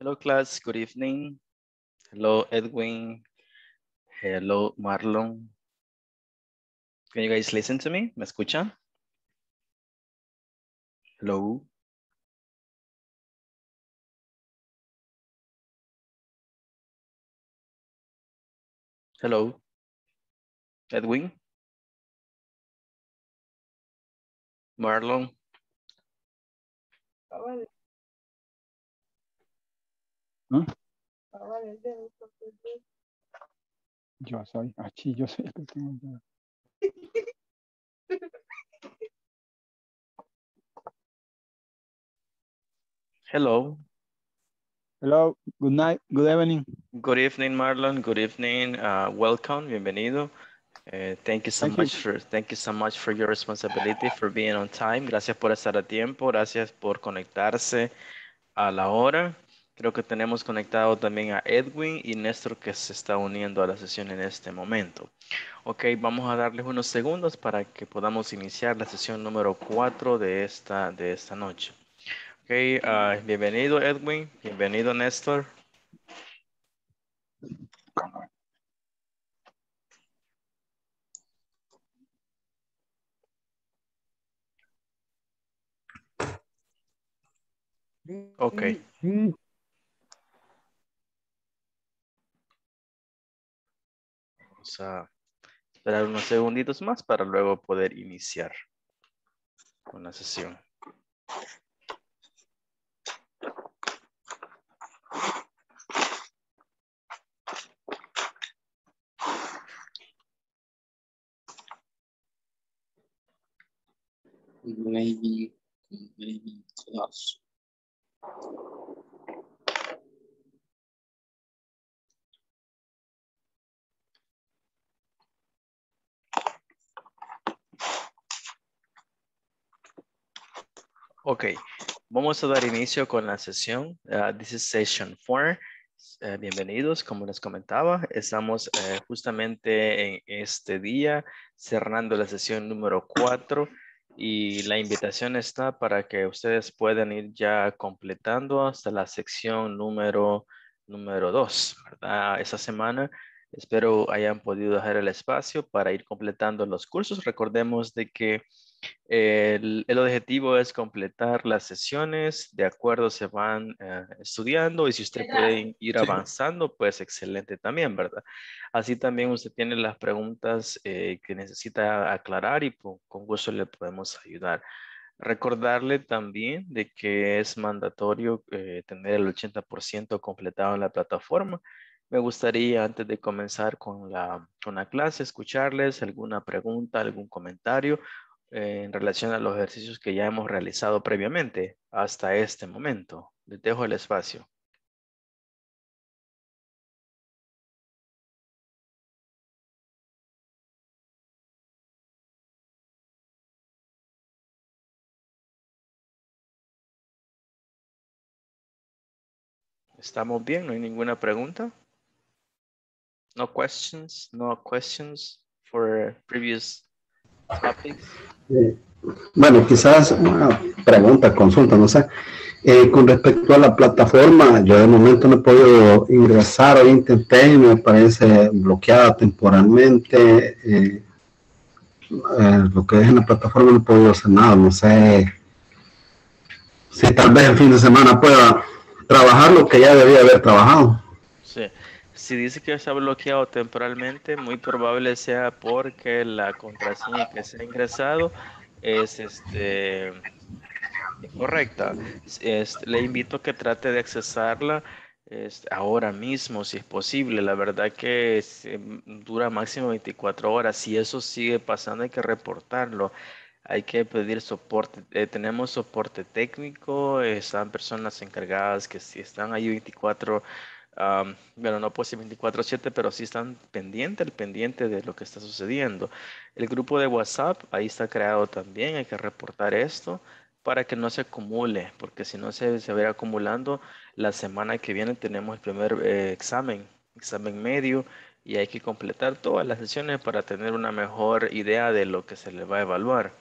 Hello, class. Good evening. Hello, Edwin. Hello, Marlon. Can you guys listen to me? ¿Me escuchan? Hello. Hello. Edwin. Marlon. Pues, yo soy, aquí ah, yo soy el que Hello. Hello, good night, good evening. Good evening, Marlon. Good evening. Uh, welcome, bienvenido. Eh, thank you so much for thank you so much for your responsibility for being on time. Gracias por estar a tiempo. Gracias por conectarse a la hora. Creo que tenemos conectado también a Edwin y Néstor que se está uniendo a la sesión en este momento. Ok, vamos a darles unos segundos para que podamos iniciar la sesión número 4 de esta, de esta noche. Ok, ah, bienvenido Edwin, bienvenido Néstor. Ok. a esperar unos segunditos más para luego poder iniciar con la sesión. Ok, vamos a dar inicio con la sesión. Ah, this is session four. Eh, bienvenidos, como les comentaba, estamos eh, justamente en este día cerrando la sesión número cuatro y la invitación está para que ustedes puedan ir ya completando hasta la sección número número 2, ¿verdad? Esa semana espero hayan podido dejar el espacio para ir completando los cursos. Recordemos de que el, el, objetivo es completar las sesiones, de acuerdo se van eh, estudiando y si usted puede ir avanzando, pues excelente también, ¿verdad? Así también usted tiene las preguntas eh, que necesita aclarar y con gusto le podemos ayudar. Recordarle también de que es mandatorio eh, tener el 80% completado en la plataforma. Me gustaría antes de comenzar con la, con la clase escucharles alguna pregunta, algún comentario eh, en relación a los ejercicios que ya hemos realizado previamente hasta este momento. Les dejo el espacio. ¿Estamos bien? ¿No hay ninguna pregunta? No questions, no questions for previous eh, bueno, quizás una pregunta, consulta, no sé. Eh, con respecto a la plataforma, yo de momento no he podido ingresar, a intenté me parece bloqueada temporalmente. Eh, lo que es en la plataforma no he podido hacer nada, no sé si tal vez el fin de semana pueda trabajar lo que ya debía haber trabajado si dice que se ha bloqueado temporalmente, muy probable sea porque la contraseña que se ha ingresado es este correcta. le invito a que trate de accesarla este, ahora mismo, si es posible. La verdad que dura máximo 24 horas. Si eso sigue pasando, hay que reportarlo. Hay que pedir soporte. Eh, tenemos soporte técnico, están personas encargadas que si están ahí 24 horas bueno, no puede ser 24/7, pero sí están pendientes el pendiente de lo que está sucediendo. El grupo de WhatsApp, ahí está creado también, hay que reportar esto para que no se acumule, porque si no se, se va acumulando, la semana que viene tenemos el primer eh, examen, examen medio, y hay que completar todas las sesiones para tener una mejor idea de lo que se le va a evaluar.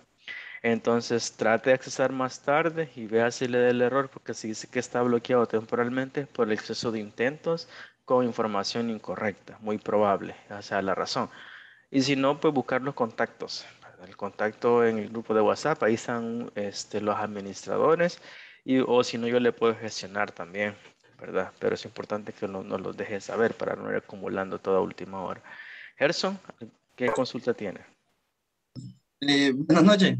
Entonces trate de accesar más tarde y vea si le da el error porque si dice que está bloqueado temporalmente por el exceso de intentos con información incorrecta, muy probable, o sea, la razón. Y si no, pues buscar los contactos. El contacto en el grupo de WhatsApp, ahí están este, los administradores y, o si no, yo le puedo gestionar también, ¿verdad? Pero es importante que no, nos los deje saber para no ir acumulando toda última hora. Gerson, ¿qué consulta tiene? Eh, buenas noches.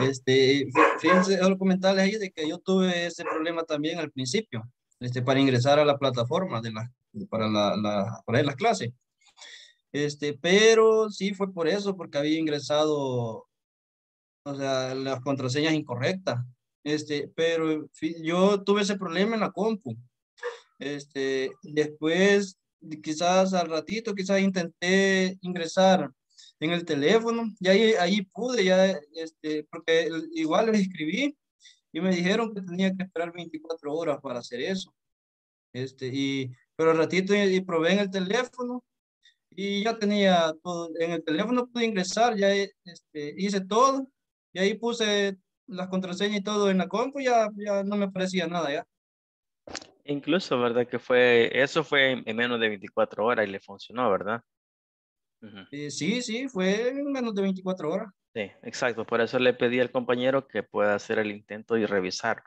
Este, fíjense, quiero comentarles ahí de que yo tuve ese problema también al principio, este, para ingresar a la plataforma de la, para, la, la, para las clases. Este, pero sí fue por eso, porque había ingresado, o sea, las contraseñas incorrectas. Este, pero yo tuve ese problema en la compu. Este, después, quizás al ratito, quizás intenté ingresar en el teléfono. Y ahí, ahí pude, ya, este, porque igual les escribí y me dijeron que tenía que esperar 24 horas para hacer eso. Este, y, pero ratito y, probé en el teléfono y ya tenía todo, en el teléfono pude ingresar, ya este, hice todo y ahí puse las contraseñas y todo en la compu, ya, ya no me parecía nada ya. Incluso, ¿verdad? Que fue, eso fue en menos de 24 horas y le funcionó, ¿verdad? Eh, sí, sí, fue en menos de 24 horas. Sí, exacto. Por eso le pedí al compañero que pueda hacer el intento y revisar,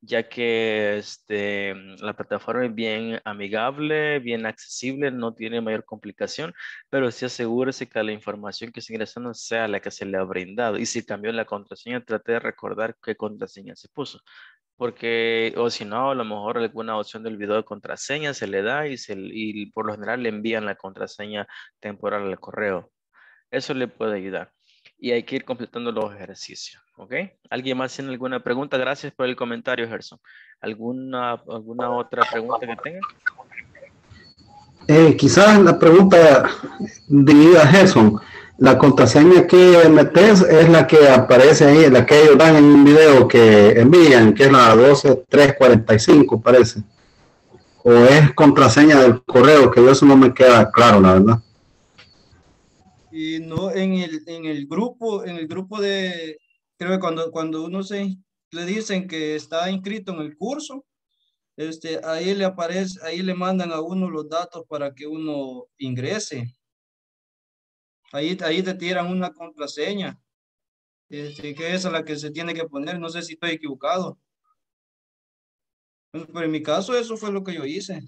ya que este, la plataforma es bien amigable, bien accesible, no tiene mayor complicación, pero sí asegúrese que la información que se ingresando sea la que se le ha brindado. Y si cambió la contraseña, trate de recordar qué contraseña se puso, porque o si no, a lo mejor alguna opción del video de contraseña se le da y, por lo general le envían la contraseña temporal al correo. Eso le puede ayudar. Y hay que ir completando los ejercicios, ¿ok? ¿Alguien más tiene alguna pregunta? Gracias por el comentario, Gerson. ¿Alguna, alguna otra pregunta que tenga? Eh, quizás la pregunta dirigida a Gerson la contraseña que metes es la que aparece ahí, la que ellos dan en un video que envían, que es la 12345, parece. O es contraseña del correo, que eso no me queda claro, la verdad. Y no, en el, en el grupo, en el grupo de, creo que cuando, cuando uno se, le dicen que está inscrito en el curso, este, ahí le aparece, ahí le mandan a uno los datos para que uno ingrese Ahí, ahí te tiran una contraseña, este, que es la que se tiene que poner. No sé si estoy equivocado. Pues, pero en mi caso eso fue lo que yo hice.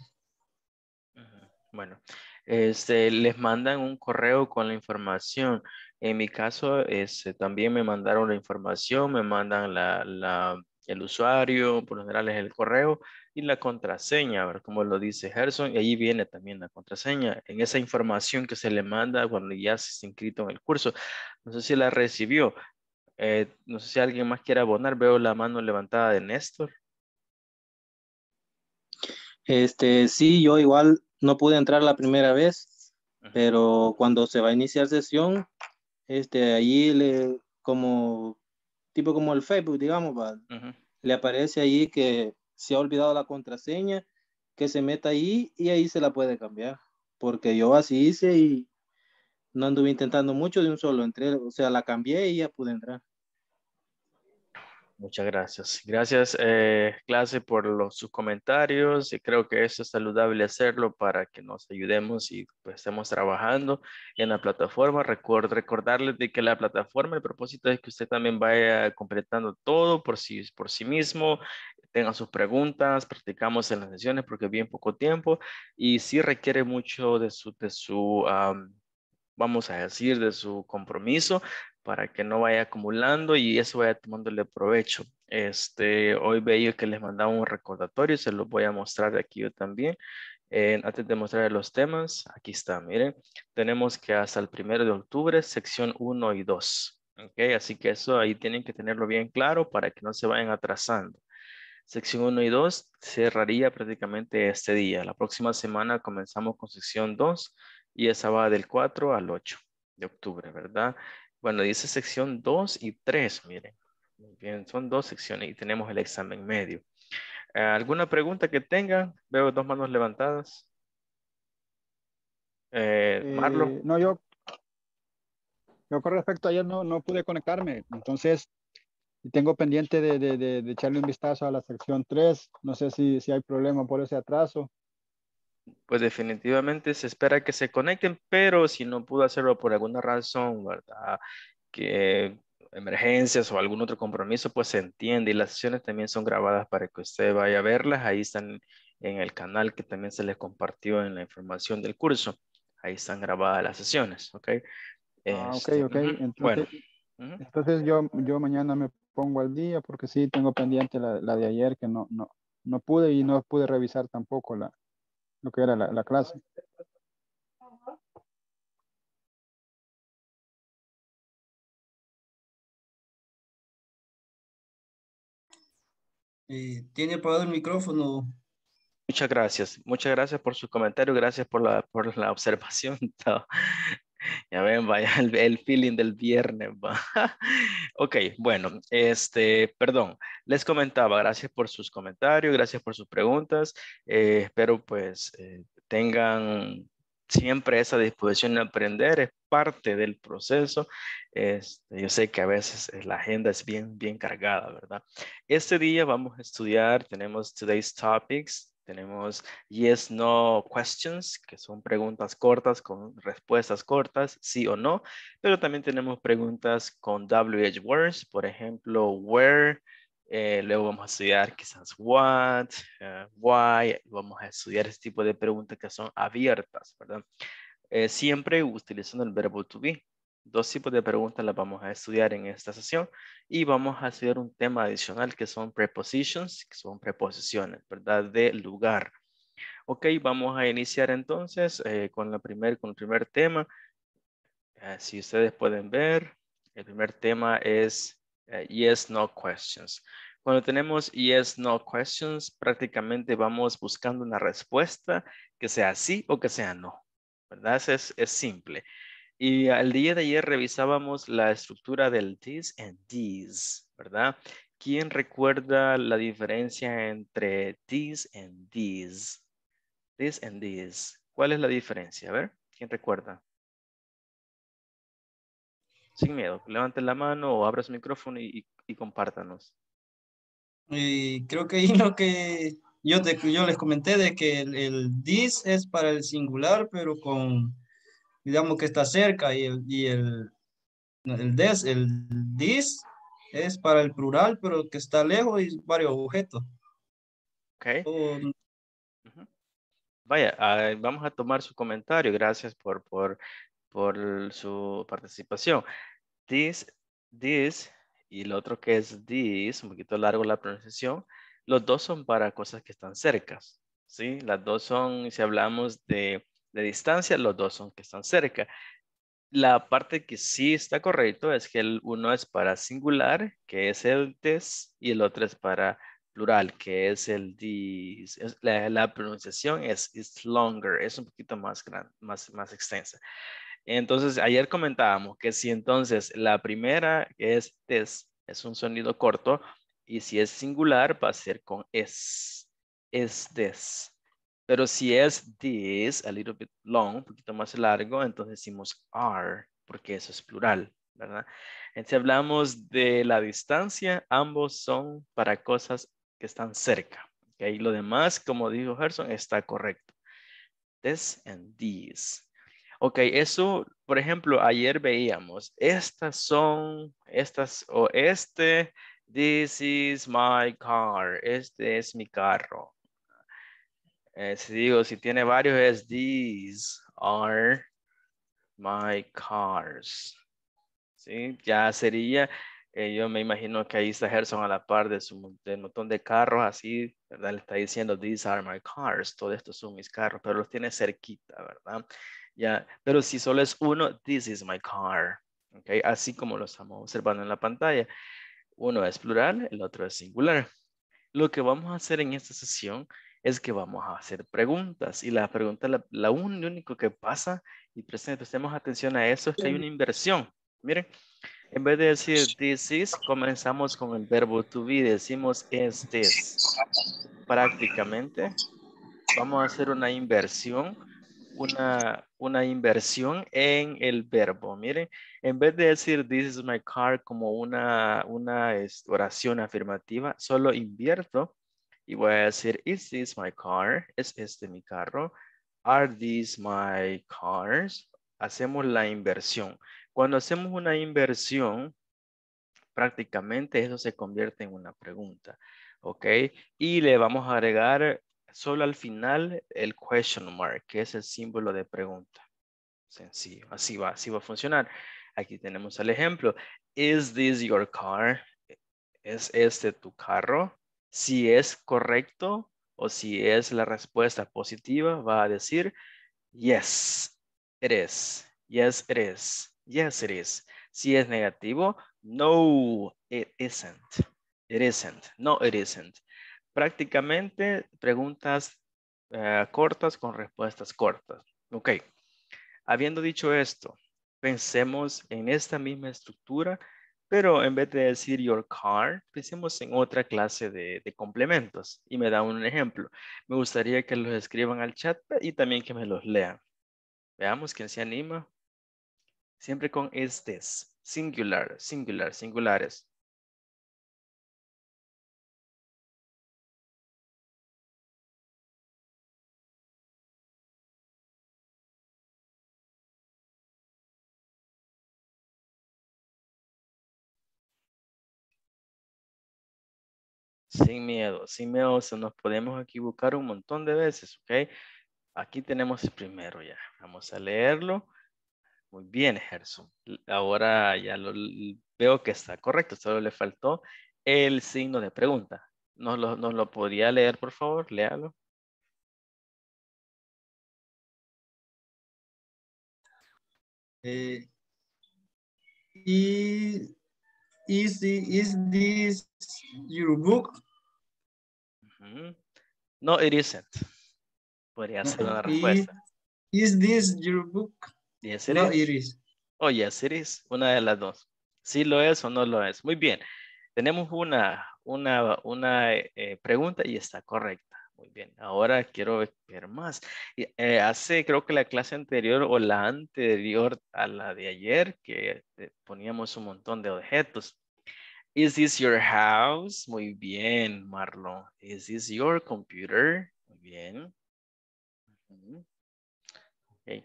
Bueno, este, les mandan un correo con la información. En mi caso, este, también me mandaron la información, me mandan la, la, el usuario, por lo general es el correo, y la contraseña, a ver como lo dice Gerson, y ahí viene también la contraseña, en esa información que se le manda cuando ya se ha inscrito en el curso. No sé si la recibió. Eh, no sé si alguien más quiere abonar. Veo la mano levantada de Néstor. Este, sí, yo igual no pude entrar la primera vez, pero cuando se va a iniciar sesión, este, allí le, como, tipo como el Facebook, digamos, le aparece allí que si ha olvidado la contraseña, que se meta ahí y ahí se la puede cambiar. Porque yo así hice y no anduve intentando mucho de un solo. Entré, o sea, la cambié y ya pude entrar. Muchas gracias. Gracias, eh, clase, por los, sus comentarios. creo que eso es saludable hacerlo para que nos ayudemos y pues, estemos trabajando en la plataforma. recordarles de que la plataforma, el propósito es que usted también vaya completando todo por sí, por sí mismo, tengan sus preguntas, practicamos en las sesiones porque es bien poco tiempo y sí requiere mucho de su, de su vamos a decir, de su compromiso para que no vaya acumulando y eso vaya tomándole provecho. Este, hoy veía que les mandaba un recordatorio, se los voy a mostrar de aquí yo también. antes de mostrar los temas, aquí está, miren, tenemos que hasta el primero de octubre, sección 1 y 2. Okay, así que eso ahí tienen que tenerlo bien claro para que no se vayan atrasando. Sección 1 y 2 cerraría prácticamente este día. La próxima semana comenzamos con sección 2 y esa va del 4 al 8 de octubre, ¿verdad? Bueno, dice sección 2 y 3, miren. Bien, son dos secciones y tenemos el examen medio. Eh, ¿Alguna pregunta que tengan? Veo dos manos levantadas. Eh, Marlo. Eh, no, yo, yo con respecto a ayer no, no pude conectarme, entonces y tengo pendiente de, de, de, echarle un vistazo a la sección 3. No sé si, si hay problema por ese atraso. Pues definitivamente se espera que se conecten, pero si no pudo hacerlo por alguna razón, ¿verdad? Que emergencias o algún otro compromiso, pues se entiende. Y las sesiones también son grabadas para que usted vaya a verlas. Ahí están en el canal que también se les compartió en la información del curso. Ahí están grabadas las sesiones, ¿ok? Ah, ok, este, ok. Entonces, bueno. entonces yo, yo mañana me pongo al día porque sí tengo pendiente la, de ayer que no, no, no pude y no pude revisar tampoco la, lo que era la, la clase. Eh, tiene apagado el micrófono. Muchas gracias, muchas gracias por su comentario, gracias por la, por la observación. Ya ven, vaya el, feeling del viernes. ok, bueno, este, perdón, les comentaba, gracias por sus comentarios, gracias por sus preguntas. Eh, espero pues eh, tengan siempre esa disposición de aprender, es parte del proceso. Este, yo sé que a veces eh, la agenda es bien, bien cargada, ¿verdad? Este día vamos a estudiar, tenemos today's topics, tenemos yes, no questions, que son preguntas cortas con respuestas cortas, sí o no. Pero también tenemos preguntas con WH words, por ejemplo, where, eh, luego vamos a estudiar quizás what, eh, why, vamos a estudiar este tipo de preguntas que son abiertas, ¿verdad? Eh, siempre utilizando el verbo to be. Dos tipos de preguntas las vamos a estudiar en esta sesión y vamos a estudiar un tema adicional que son prepositions, que son preposiciones, ¿verdad? De lugar. Ok, vamos a iniciar entonces eh, con, la primer, con el primer tema. si ustedes pueden ver, el primer tema es eh, yes, no questions. Cuando tenemos yes, no questions, prácticamente vamos buscando una respuesta que sea sí o que sea no. ¿Verdad? es, es simple. Y al día de ayer revisábamos la estructura del this and these, ¿verdad? ¿Quién recuerda la diferencia entre this and these? This and these. ¿Cuál es la diferencia? A ver, ¿quién recuerda? Sin miedo, levanten la mano o abran su micrófono y, y, compártanos. Eh, creo que ahí lo que yo, les comenté de que el, el this es para el singular, pero con digamos que está cerca y el, y el, el des, el dis es para el plural, pero que está lejos y varios objetos. Ok. Vaya, vamos a tomar su comentario. Gracias por, por, por su participación. This, this y el otro que es this, un poquito largo la pronunciación, los dos son para cosas que están cercas. ¿sí? Las dos son, si hablamos de de distancia, los dos son que están cerca. La parte que sí está correcto es que el uno es para singular, que es el des, y el otro es para plural, que es el dis. La, pronunciación es longer, es un poquito más, más, más extensa. Entonces, ayer comentábamos que si entonces la primera es des, es un sonido corto, y si es singular va a ser con es, es des. Pero si es this, a little bit long, un poquito más largo, entonces decimos are, porque eso es plural, ¿verdad? Entonces, hablamos de la distancia, ambos son para cosas que están cerca. Y lo demás, como dijo Gerson, está correcto. This and these. Ok, eso, por ejemplo, ayer veíamos, estas son, estas o este, this is my car, este es mi carro. Eh, si digo, si tiene varios es these are my cars. ¿Sí? Ya sería, eh, yo me imagino que ahí está Gerson a la par de su montón de carros, así, ¿verdad? Le está diciendo, these are my cars, Todos estos son mis carros, pero los tiene cerquita, ¿verdad? Ya, pero si solo es uno, this is my car, ¿ok? Así como lo estamos observando en la pantalla. Uno es plural, el otro es singular. Lo que vamos a hacer en esta sesión es que vamos a hacer preguntas y la pregunta la, la único que pasa, y presente prestemos atención a eso, es que hay una inversión. Miren, en vez de decir this is, comenzamos con el verbo to be, decimos este es this. Prácticamente vamos a hacer una inversión, una, una inversión en el verbo. Miren, en vez de decir this is my car como una, una este, oración afirmativa, solo invierto y voy a decir, is this my car? ¿Es este mi carro? Are these my cars? Hacemos la inversión. Cuando hacemos una inversión, prácticamente eso se convierte en una pregunta. ¿Ok? Y le vamos a agregar solo al final el question mark, que es el símbolo de pregunta. Sencillo, así va, así va a funcionar. Aquí tenemos el ejemplo. Is this your car? ¿Es este tu carro? Si es correcto o si es la respuesta positiva, va a decir yes, it is. Yes, it is. Yes, it is. Si es negativo, no, it isn't. It isn't. No, it isn't. Prácticamente preguntas eh, cortas con respuestas cortas. Ok. Habiendo dicho esto, pensemos en esta misma estructura pero en vez de decir your car, pensemos en otra clase de, complementos. Y me da un ejemplo. Me gustaría que los escriban al chat y también que me los lean. Veamos quién se anima. Siempre con estes. Singular, singular, singulares. sin miedo, sin miedo, se nos podemos equivocar un montón de veces, ¿ok? Aquí tenemos el primero ya, vamos a leerlo. Muy bien, Gerson. Ahora ya lo veo que está correcto, solo le faltó el signo de pregunta. ¿Nos lo, nos lo podría leer, por favor? Léalo. Eh, y Is, the, is this your book? No, it isn't. Podría ser una respuesta. Is, this your book? Yes, no, it is. Oh, yes, it is. Una de las dos. Sí lo es o no lo es. Muy bien. Tenemos una, una, una eh, pregunta y está correcta. Muy bien, ahora quiero ver más. Eh, hace creo que la clase anterior o la anterior a la de ayer que poníamos un montón de objetos. Is this your house? Muy bien, Marlon. Is this your computer? Muy bien.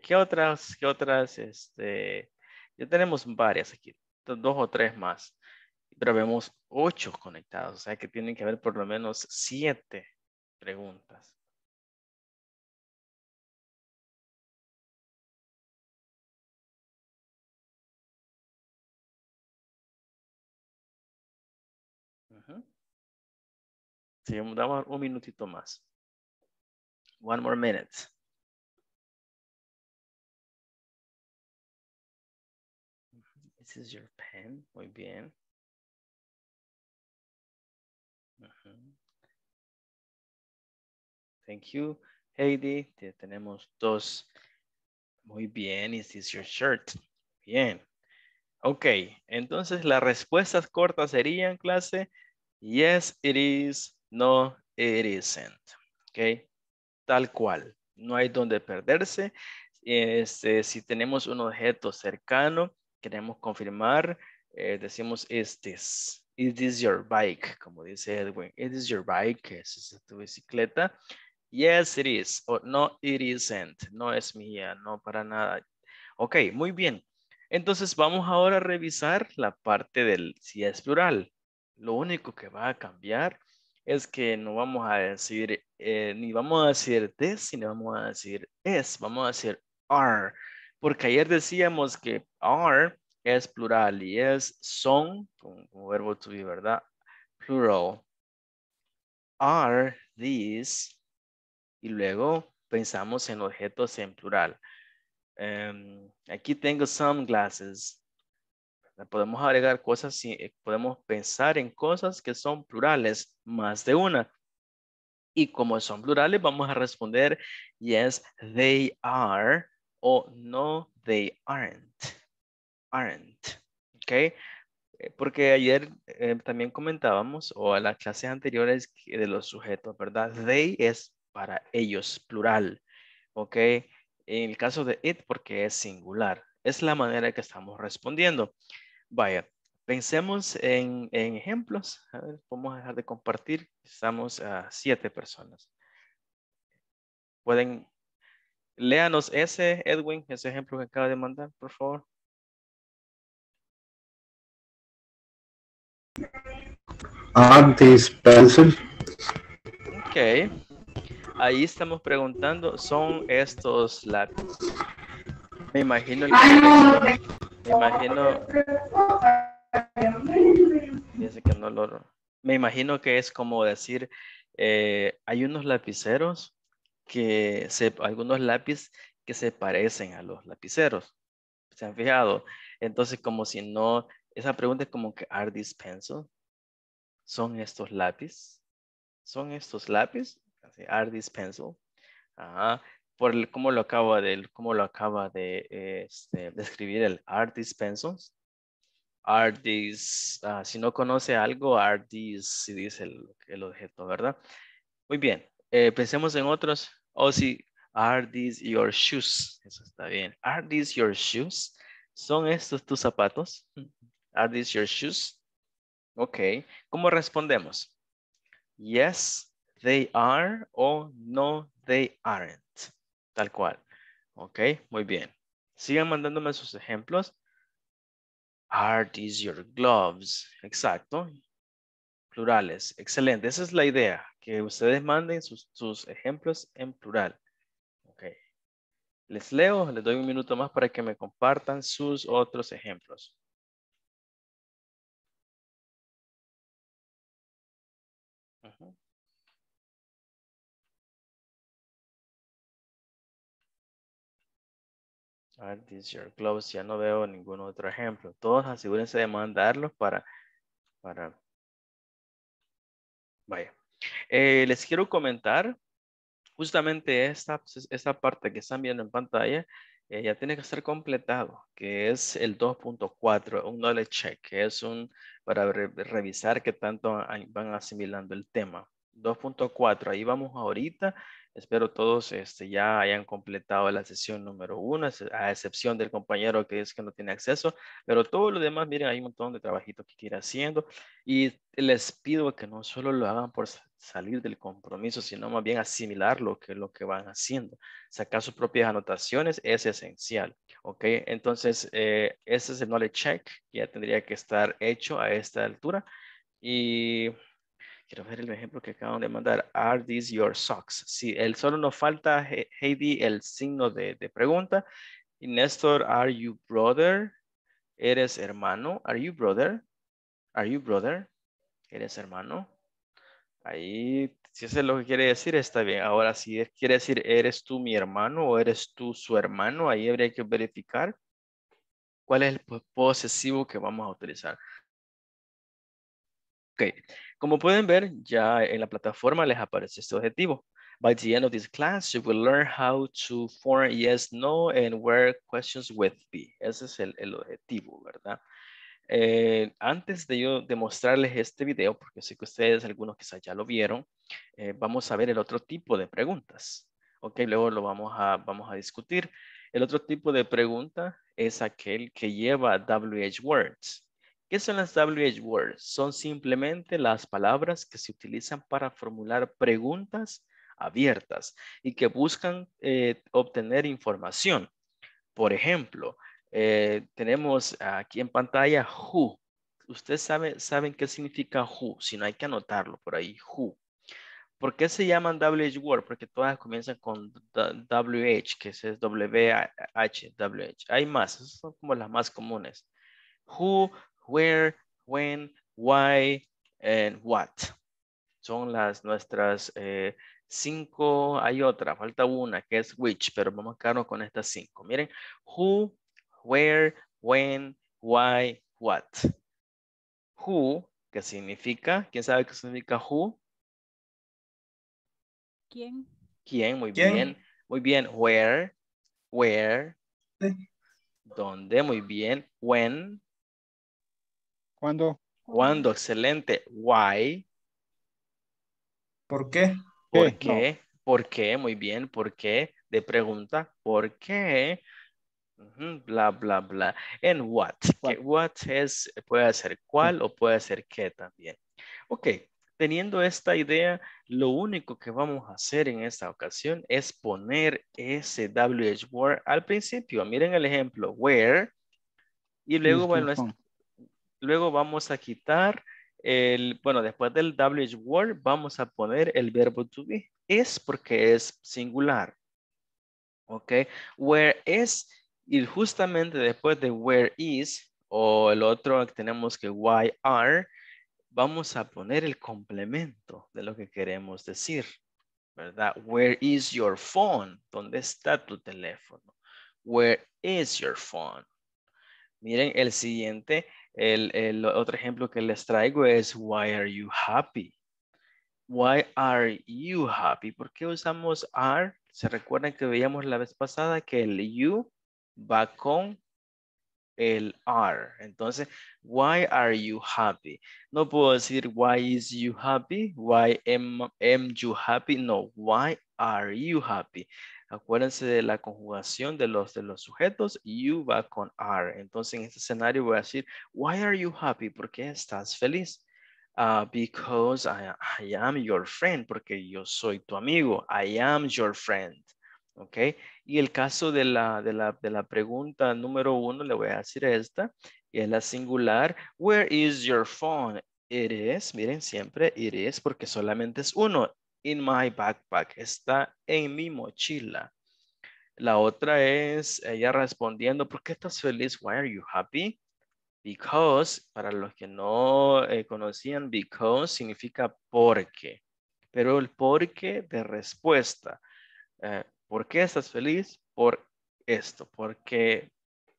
¿Qué otras? ¿Qué otras? Este, ya tenemos varias aquí, dos o tres más. Pero vemos ocho conectados, o sea que tienen que haber por lo menos siete preguntas. Sí, damos un minutito más. One more minute. This is your pen. Muy bien. Thank you, Heidi. tenemos dos. Muy bien, is this your shirt? Bien. Ok, entonces las respuestas cortas serían, clase, yes, it is, no, it isn't. Ok, tal cual. No hay donde perderse. Este, si tenemos un objeto cercano, queremos confirmar, eh, decimos este is this, is this your bike, como dice Edwin, is this your bike, es tu bicicleta. Yes, it is. O no, it isn't. No es mía, no para nada. Ok, muy bien. Entonces vamos ahora a revisar la parte del si es plural. Lo único que va a cambiar es que no vamos a decir, eh, ni vamos a decir this, sino vamos a decir es, vamos a decir are. Porque ayer decíamos que are es plural y es son, como, verbo to be, ¿verdad? Plural. Are these y luego pensamos en objetos en plural. Em, aquí tengo sunglasses. Podemos agregar cosas, eh, podemos pensar en cosas que son plurales, más de una. Y como son plurales, vamos a responder yes, they are o no, they aren't. Aren't. ¿Ok? Eh, porque ayer eh, también comentábamos, o a las clases anteriores, de los sujetos, ¿verdad? They es para ellos, plural, ¿ok? En el caso de it, porque es singular. Es la manera que estamos respondiendo. Vaya, pensemos en, ejemplos. vamos a dejar de compartir. Estamos a siete personas. Pueden, léanos ese, Edwin, ese ejemplo que acaba de mandar, por favor. these pencils? okay ahí estamos preguntando, son estos lápices. Me imagino ah, que... Me imagino... Me imagino que es como decir, eh, hay unos lapiceros que se, algunos lápices que se parecen a los lapiceros. ¿Se han fijado? Entonces, como si no, esa pregunta es como que, ¿are these ¿Son estos lápices? ¿Son estos lápices? Are these Pencil, por cómo lo acaba de, cómo lo acaba de este, describir el Pencil. Ah, si no conoce algo, these. si dice el, objeto, ¿verdad? Muy bien, eh, pensemos en otros. Oh, si Are these your shoes? Eso está bien. Are these your shoes? ¿Son estos tus zapatos? Are these your shoes? Ok. ¿Cómo respondemos? Yes, they are o no, they aren't. Tal cual. Ok, muy bien. Sigan mandándome sus ejemplos. Art is your gloves? Exacto. Plurales. Excelente. Esa es la idea. Que ustedes manden sus, sus ejemplos en plural. Ok. Les leo, les doy un minuto más para que me compartan sus otros ejemplos. Ya no veo ningún otro ejemplo. Todos asegúrense de mandarlos para... para... Vaya. Eh, les quiero comentar justamente esta, esta parte que están viendo en pantalla. Eh, ya tiene que ser completado, que es el 2.4, un knowledge check, que es un para revisar qué tanto van asimilando el tema. 2.4, ahí vamos ahorita. Espero todos este, ya hayan completado la sesión número uno, a excepción del compañero que es que no tiene acceso, pero todo los demás, miren, hay un montón de trabajitos que quiere haciendo y les pido que no solo lo hagan por salir del compromiso, sino más bien asimilar lo que, lo que van haciendo. Sacar sus propias anotaciones es esencial, ¿ok? Entonces, eh, ese es el knowledge check, ya tendría que estar hecho a esta altura y Quiero ver el ejemplo que acaban de mandar. Are these your socks? Si sí, él solo nos falta, Heidi, el signo de, pregunta. Y Néstor, are you brother? ¿Eres hermano? Are you brother? Are you brother? ¿Eres hermano? Ahí, si eso es lo que quiere decir, está bien. Ahora, si quiere decir, ¿eres tú mi hermano o eres tú su hermano? Ahí habría que verificar cuál es el posesivo que vamos a utilizar. Ok, como pueden ver, ya en la plataforma les aparece este objetivo. By the end of this class, you will learn how to form yes, no, and where questions with be. Ese es el, objetivo, ¿verdad? Eh, antes de yo demostrarles este video, porque sé que ustedes, algunos quizás ya lo vieron, eh, vamos a ver el otro tipo de preguntas. Ok, luego lo vamos a, vamos a discutir. El otro tipo de pregunta es aquel que lleva WH words. ¿Qué son las WH words? Son simplemente las palabras que se utilizan para formular preguntas abiertas y que buscan eh, obtener información. Por ejemplo, eh, tenemos aquí en pantalla who. Ustedes sabe, saben qué significa who, si no hay que anotarlo por ahí, who. ¿Por qué se llaman WH words Porque todas comienzan con WH, que es W-H, W-H. Hay más, son como las más comunes. Who, where, when, why, and what. Son las nuestras eh, cinco, hay otra, falta una que es which, pero vamos a quedarnos con estas cinco. Miren, who, where, when, why, what. Who, ¿qué significa, ¿quién sabe qué significa who? ¿Quién? ¿Quién? Muy bien. Muy bien. Where, where, ¿dónde? Muy bien. When, ¿Cuándo? Cuando, Excelente. Why. ¿Por qué? ¿Por qué? ¿Por qué? Muy bien. ¿Por qué? De pregunta. ¿Por qué? Bla, bla, bla. En what. What, es, puede ser cuál o puede ser qué también. Ok. Teniendo esta idea, lo único que vamos a hacer en esta ocasión es poner ese WH word al principio. Miren el ejemplo, where. Y luego, bueno, Luego vamos a quitar el, bueno, después del W word vamos a poner el verbo to be. Es porque es singular. ¿Ok? Where is, y justamente después de where is, o el otro que tenemos que why are, vamos a poner el complemento de lo que queremos decir. ¿Verdad? Where is your phone? ¿Dónde está tu teléfono? Where is your phone? Miren el siguiente el, otro ejemplo que les traigo es why are you happy? Why are you happy? ¿Por qué usamos are? Se recuerdan que veíamos la vez pasada que el you va con el are. Entonces, why are you happy? No puedo decir why is you happy, why am, am you happy. No, why are you happy? Acuérdense de la conjugación de los, de los sujetos. You va con are. Entonces, en este escenario voy a decir, why are you happy? ¿Por qué estás feliz? Ah, because I, am your friend. Porque yo soy tu amigo. I am your friend. ¿Ok? Y el caso de la, de la, de la pregunta número uno, le voy a decir esta. Y es la singular. Where is your phone? It is, miren siempre, it is porque solamente es uno in my backpack. Está en mi mochila. La otra es ella respondiendo, ¿por qué estás feliz? Why are you happy? Because, para los que no eh, conocían, because significa porque. Pero el porque de respuesta. Eh, ¿Por qué estás feliz? Por esto, porque,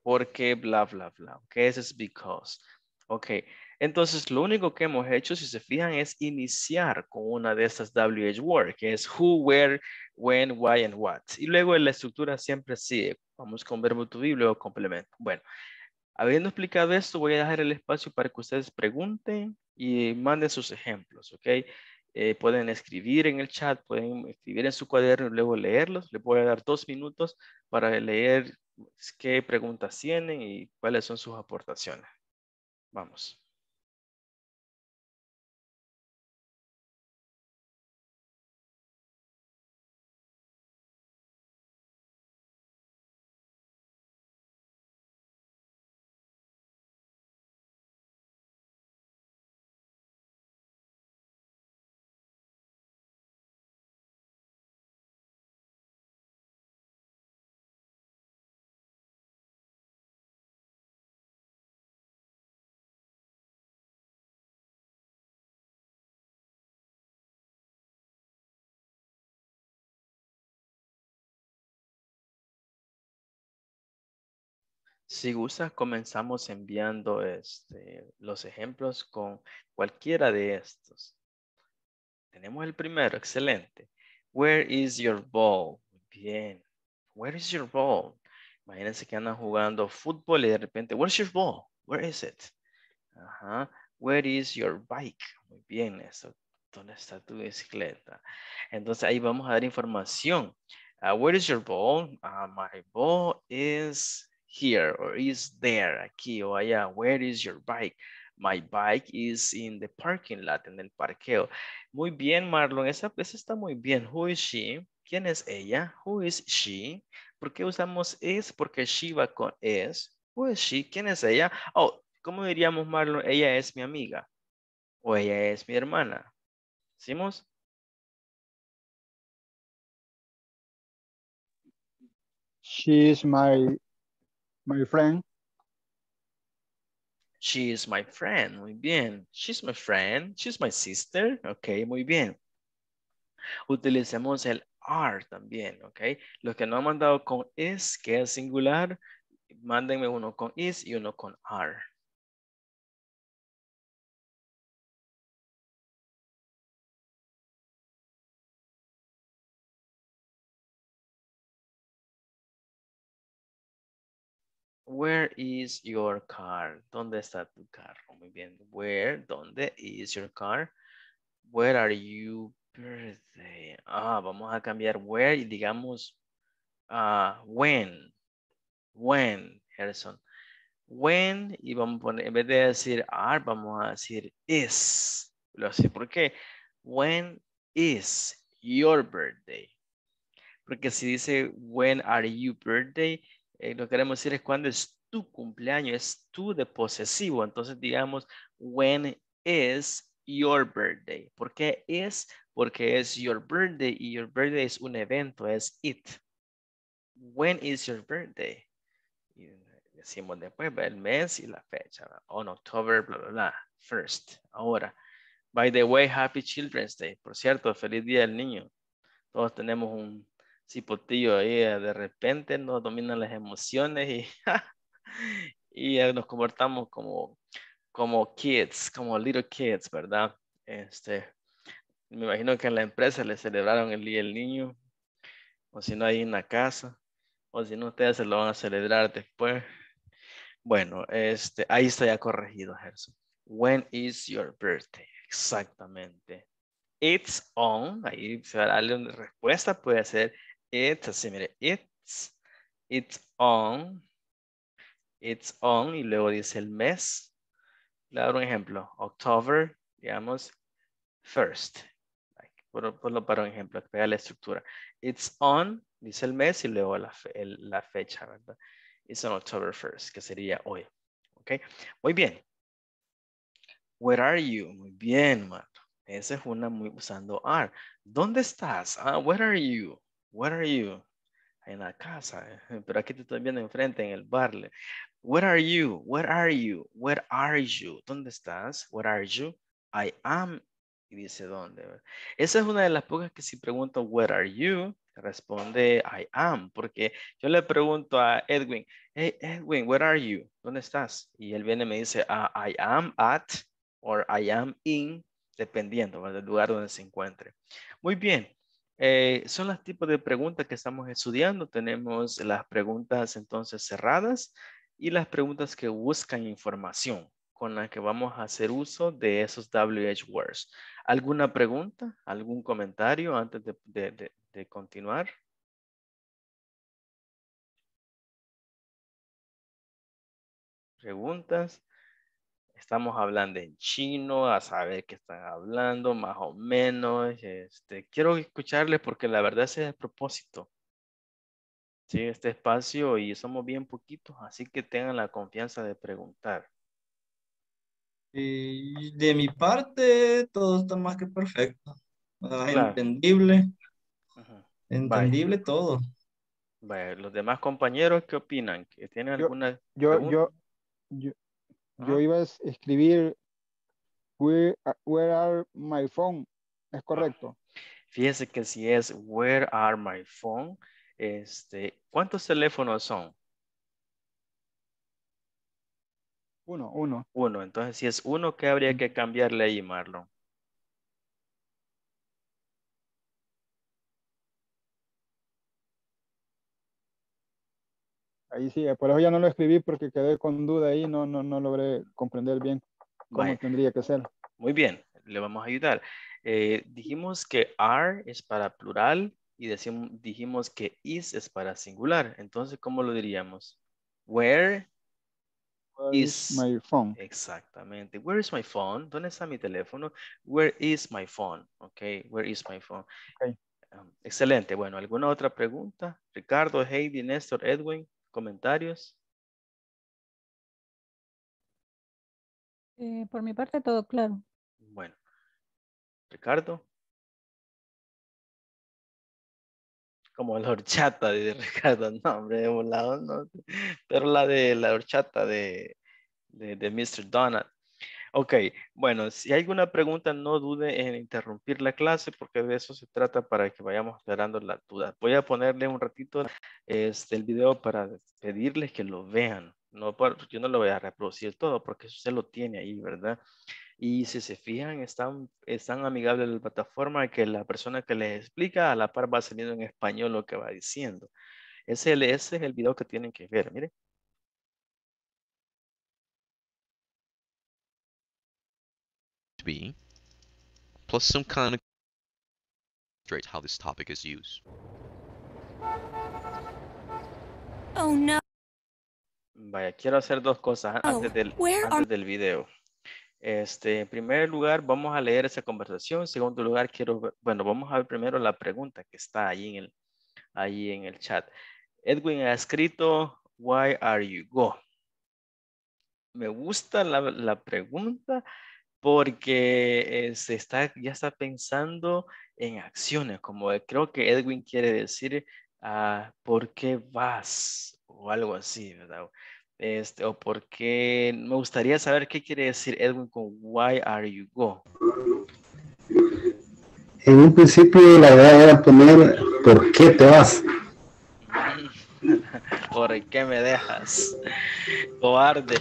porque, bla, bla, bla. que es because. Ok, entonces, lo único que hemos hecho, si se fijan, es iniciar con una de estas WH que es who, where, when, why, and what. Y luego la estructura siempre sigue. Vamos con verbo to be complemento. Bueno, habiendo explicado esto, voy a dejar el espacio para que ustedes pregunten y manden sus ejemplos, ¿ok? Eh, pueden escribir en el chat, pueden escribir en su cuaderno y luego leerlos. Les voy a dar dos minutos para leer qué preguntas tienen y cuáles son sus aportaciones. Vamos. Si gustas, comenzamos enviando este, los ejemplos con cualquiera de estos. Tenemos el primero, excelente. Where is your ball? Bien. Where is your ball? Imagínense que andan jugando fútbol y de repente, where's your ball? Where is it? Ajá. Where is your bike? Muy bien, eso. ¿Dónde está tu bicicleta? Entonces ahí vamos a dar información. Ah, where is your ball? Ah, my ball is here or is there, aquí o allá. Where is your bike? My bike is in the parking lot, en el parqueo. Muy bien, Marlon, esa está muy bien. Who is she? ¿Quién es ella? Who is she? ¿Por qué usamos is? Porque she va con es. Who is she? ¿Quién es ella? Oh, ¿cómo diríamos, Marlon? Ella es mi amiga. O ella es mi hermana. ¿Decimos? She is my my friend. She is my friend. Muy bien. She's my friend. She's my sister. Ok, muy bien. Utilicemos el R también, ok. Los que no han mandado con is, que es singular, mándenme uno con is y uno con are. Where is your car? ¿Dónde está tu carro? Muy bien. Where, ¿dónde is your car? Where are you birthday? Ah, vamos a cambiar where y digamos ah, when. When, Harrison. When y vamos a poner, en vez de decir are, vamos a decir is. Lo sé, ¿por qué? When is your birthday? Porque si dice when are you birthday, eh, lo que queremos decir es cuando es tu cumpleaños, es tu de posesivo. Entonces digamos, when is your birthday. ¿Por qué es? Porque es your birthday y your birthday es un evento, es it. When is your birthday? decimos después el mes y la fecha. On oh, October, bla, bla, bla. First, ahora. By the way, happy Children's Day. Por cierto, feliz día del niño. Todos tenemos un pues, tío ahí de repente nos dominan las emociones y, y nos comportamos como, como kids, como little kids, ¿verdad? Este, me imagino que en la empresa le celebraron el Día del Niño, o si no, ahí en la casa, o si no, ustedes se lo van a celebrar después. Bueno, este, ahí está ya corregido, Gerson. When is your birthday? Exactamente. It's on, ahí se darle una respuesta, puede ser it, así mire, it's, it's on, it's on, y luego dice el mes. Le daré un ejemplo, October, digamos, first. Ponlo por, para un ejemplo, que vea la estructura. It's on, dice el mes y luego la, fecha, ¿verdad? It's on October 1st, que sería hoy. ¿Ok? Muy bien. Where are you? Muy bien, Mato. Esa es una muy usando are. ¿Dónde estás? Ah, where are you? Where are you? En la casa, pero aquí te estoy viendo enfrente, en el bar. Where are you? Where are you? Where are you? ¿Dónde estás? Where are you? I am. Y dice dónde. Esa es una de las pocas que si pregunto, where are you? Responde, I am. Porque yo le pregunto a Edwin, hey Edwin, where are you? ¿Dónde estás? Y él viene y me dice, ah, I am at or I am in, dependiendo del lugar donde se encuentre. Muy bien. Eh, son los tipos de preguntas que estamos estudiando. Tenemos las preguntas entonces cerradas y las preguntas que buscan información con las que vamos a hacer uso de esos WH words. ¿Alguna pregunta? ¿Algún comentario antes de, de, de continuar? Preguntas estamos hablando en chino, a saber qué están hablando, más o menos. Este, quiero escucharles porque la verdad es el propósito. Sí, este espacio y somos bien poquitos, así que tengan la confianza de preguntar. Y de mi parte, todo está más que perfecto. Ah, entendible. Entendible todo. Los demás compañeros, ¿qué opinan? ¿Tienen alguna yo, yo, yo, yo iba a escribir where, are my phone. ¿Es ah. correcto? Fíjense que si es where are my phone, este, ¿cuántos teléfonos son? Uno, uno. Uno, entonces si es uno, ¿qué habría que cambiarle ahí, Marlon? ahí sí, eh, Por eso ya no lo escribí porque quedé con duda ahí, no, no, no logré comprender bien cómo tendría que ser. Muy bien, le vamos a ayudar. Eh, dijimos que are es para plural y decimos, dijimos que is es para singular. Entonces, ¿cómo lo diríamos? Where, is, my phone? Exactamente. Where is my phone? ¿Dónde está mi teléfono? Where is my phone? Ok, where is my phone? Um, excelente. Bueno, ¿alguna otra pregunta? Ricardo, Heidi, Néstor, Edwin comentarios. Eh, por mi parte, todo claro. Bueno. Ricardo. Como la horchata de Ricardo, no, hombre, de volado, no. Pero la de la horchata de, de Mr. Donald. Ok, bueno, si hay alguna pregunta, no dude en interrumpir la clase porque de eso se trata para que vayamos aclarando las dudas. Voy a ponerle un ratito este, el video para pedirles que lo vean. No, yo no lo voy a reproducir todo porque usted lo tiene ahí, ¿verdad? Y si se fijan, están tan, amigable la plataforma que la persona que les explica a la par va saliendo en español lo que va diciendo. Ese, ese es el video que tienen que ver, miren. plus some kind of how this topic is used. Oh no. Vaya, quiero hacer dos cosas oh, antes del, del video. Este, en primer lugar, vamos a leer esa conversación. En segundo lugar, quiero, bueno, vamos a ver primero la pregunta que está ahí en el, ahí en el chat. Edwin ha escrito, why are you go? Me gusta la, la pregunta porque eh, se está, ya está pensando en acciones, como creo que Edwin quiere decir, ah, ¿por qué vas? O algo así, ¿verdad? Este, o porque me gustaría saber qué quiere decir Edwin con why are you go. En un principio la idea era poner ¿por qué te vas? ¿Por qué me dejas? Cobarde.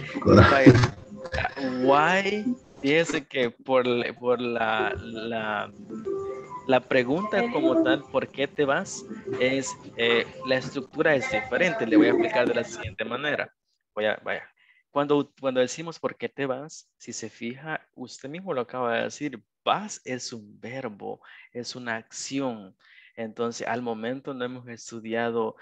why Fíjese que por, por la, la, la, pregunta como tal, ¿por qué te vas? Es, eh, la estructura es diferente, le voy a explicar de la siguiente manera. vaya. Cuando, cuando decimos ¿por qué te vas? Si se fija, usted mismo lo acaba de decir, vas es un verbo, es una acción. Entonces, al momento no hemos estudiado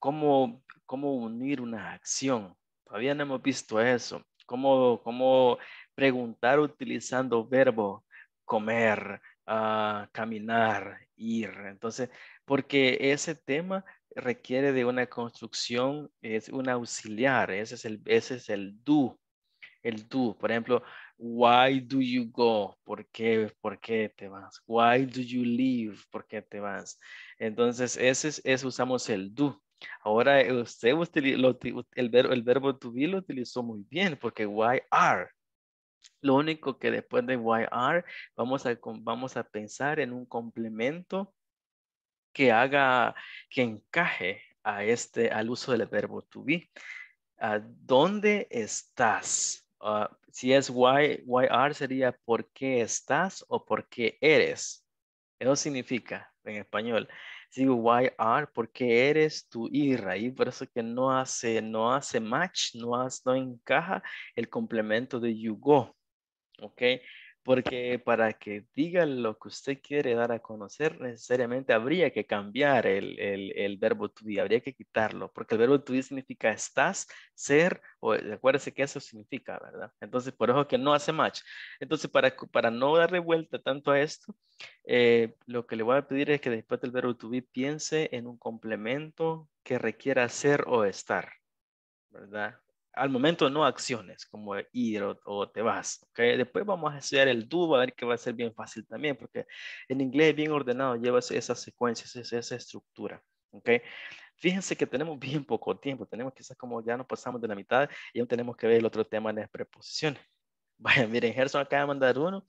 cómo, cómo unir una acción. Todavía no hemos visto eso. Cómo, cómo preguntar utilizando verbo comer, ah, caminar, ir. Entonces, porque ese tema requiere de una construcción, es un auxiliar, ese es el, ese es el do, el do. Por ejemplo, why do you go? ¿Por qué, te vas? Why do you leave? ¿Por qué te vas? Entonces, ese es, usamos el do. Ahora, eh, usted, el, verbo, el verbo to be lo utilizó muy bien porque why are, lo único que después de YR vamos a, vamos a pensar en un complemento que haga, que encaje a este, al uso del verbo to be. ¿Dónde estás? Ah, si es why, are sería por qué estás o por qué eres. Eso significa en español digo, porque eres tu ira y por eso que no hace, no hace match, no, no encaja el complemento de you go, ¿ok? Porque para que diga lo que usted quiere dar a conocer, necesariamente habría que cambiar el, el, verbo to be, habría que quitarlo, porque el verbo to be significa estás, ser, o eh, acuérdese que eso significa, ¿verdad? Entonces, por eso que no hace match. Entonces, para, para no darle vuelta tanto a esto, eh, lo que le voy a pedir es que después del verbo to be piense en un complemento que requiera ser o estar, ¿verdad? al momento no acciones como ir o, te vas. ¿okay? Después vamos a estudiar el do, a ver que va a ser bien fácil también, porque en inglés es bien ordenado, lleva esas secuencias, esa, estructura. ¿okay? Fíjense que tenemos bien poco tiempo, tenemos quizás como ya nos pasamos de la mitad y aún tenemos que ver el otro tema de las preposiciones. Vaya, miren, Gerson acaba de mandar uno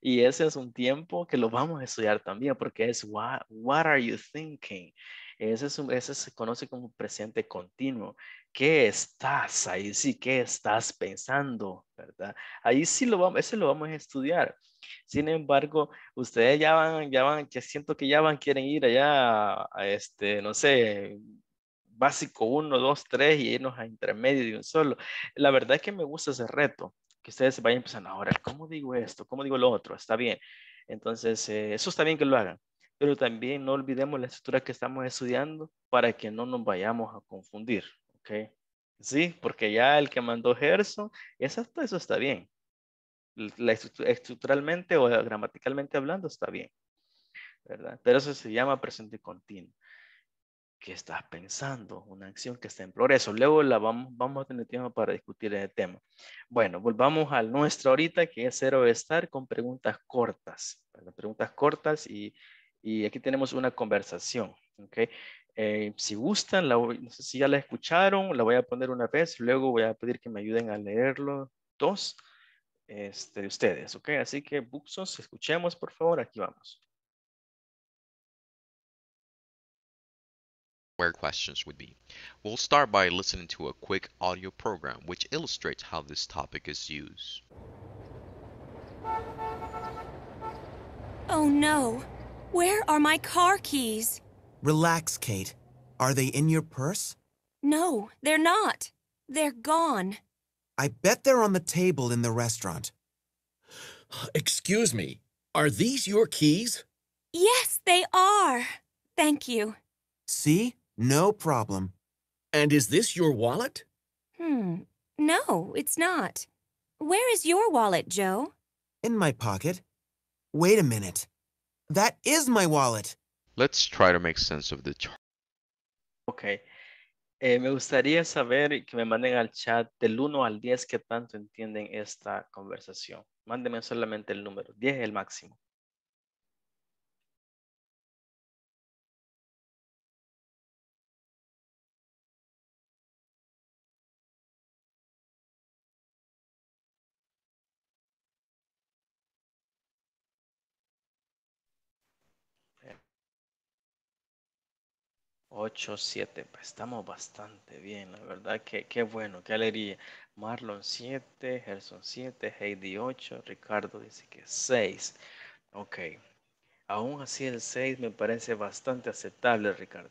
y ese es un tiempo que lo vamos a estudiar también porque es what are you thinking? Ese, es, ese se conoce como presente continuo. ¿Qué estás ahí? Sí, ¿qué estás pensando? ¿Verdad? Ahí sí lo vamos, ese lo vamos a estudiar. Sin embargo, ustedes ya van, ya van, que siento que ya van, quieren ir allá a este, no sé, básico uno, dos, tres, y irnos a intermedio de un solo. La verdad es que me gusta ese reto, que ustedes vayan pensando, ahora, ¿cómo digo esto? ¿Cómo digo lo otro? Está bien. Entonces, eh, eso está bien que lo hagan pero también no olvidemos la estructura que estamos estudiando para que no nos vayamos a confundir, ¿ok? Sí, porque ya el que mandó Gerson, eso, eso está bien. La estructuralmente o gramaticalmente hablando está bien, ¿verdad? Pero eso se llama presente continuo. ¿Qué estás pensando? Una acción que está en progreso. Luego la vamos, vamos a tener tiempo para discutir ese tema. Bueno, volvamos al nuestro ahorita, que es cero estar con preguntas cortas. las Preguntas cortas y y aquí tenemos una conversación. ¿okay? Eh, si gustan, la, no sé si ya la escucharon, la voy a poner una vez, luego voy a pedir que me ayuden a leerlo dos este, ustedes. ¿okay? Así que, Buxos, escuchemos, por favor, aquí vamos. where questions would be. We'll start by listening to a quick audio program which illustrates how this topic is used. Oh no! Where are my car keys? Relax, Kate. Are they in your purse? No, they're not. They're gone. I bet they're on the table in the restaurant. Excuse me, are these your keys? Yes, they are. Thank you. See? No problem. And is this your wallet? Hmm, no, it's not. Where is your wallet, Joe? In my pocket. Wait a minute. That is my wallet. Let's try to make sense of the chart. Ok. Eh, me gustaría saber que me manden al chat del 1 al 10 que tanto entienden esta conversación. Mándenme solamente el número. 10 es el máximo. 8, 7. estamos bastante bien, la verdad. qué bueno, qué alegría. Marlon 7, Gerson 7, Heidi 8, Ricardo dice que 6. Ok. Aún así el 6 me parece bastante aceptable, Ricardo.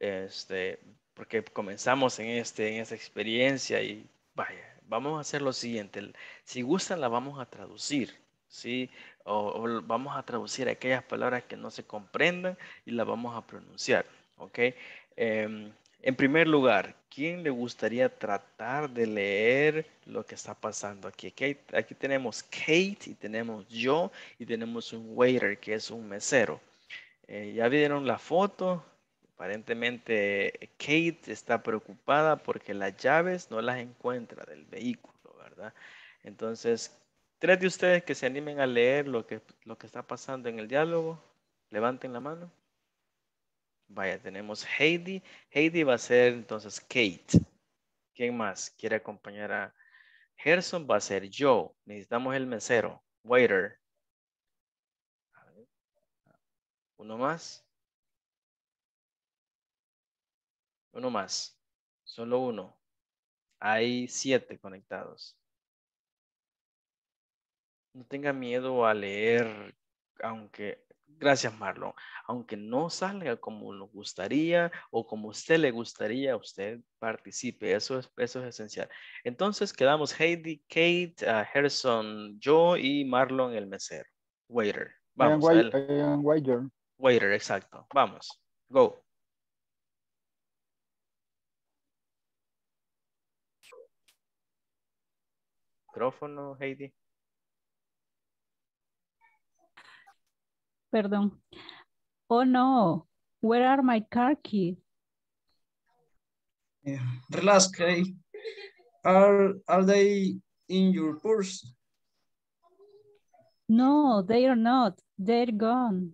Este, porque comenzamos en, este, en esta experiencia y vaya, vamos a hacer lo siguiente. Si gustan la vamos a traducir, ¿sí? vamos a traducir aquellas palabras que no se comprendan y las vamos a pronunciar. ¿ok? Em, en primer lugar, ¿quién le gustaría tratar de leer lo que está pasando aquí? aquí tenemos Kate y tenemos yo y tenemos un waiter que es un mesero. Eh, ya vieron la foto. Aparentemente Kate está preocupada porque las llaves no las encuentra del vehículo, ¿verdad? Entonces, tres de ustedes que se animen a leer lo que está pasando en el diálogo, levanten la mano. Vaya, tenemos Heidi. Heidi va a ser entonces Kate. ¿Quién más quiere acompañar a Gerson? Va a ser yo. Necesitamos el mesero, waiter. Uno más. Uno más. Solo uno. Hay siete conectados. No tenga miedo a leer, aunque Gracias, Marlon. Aunque no salga como nos gustaría o como usted le gustaría, usted participe. Eso es, eso es esencial. Entonces quedamos Heidi, Kate, Gerson, ah, Harrison, yo y Marlon el mesero. Waiter. Vamos. waiter. Waiter, exacto. Vamos. Go. Micrófono, Heidi. perdón. Oh no, where are my car keys? Yeah. Relax, Are, are they in your purse? No, they are not. They're gone.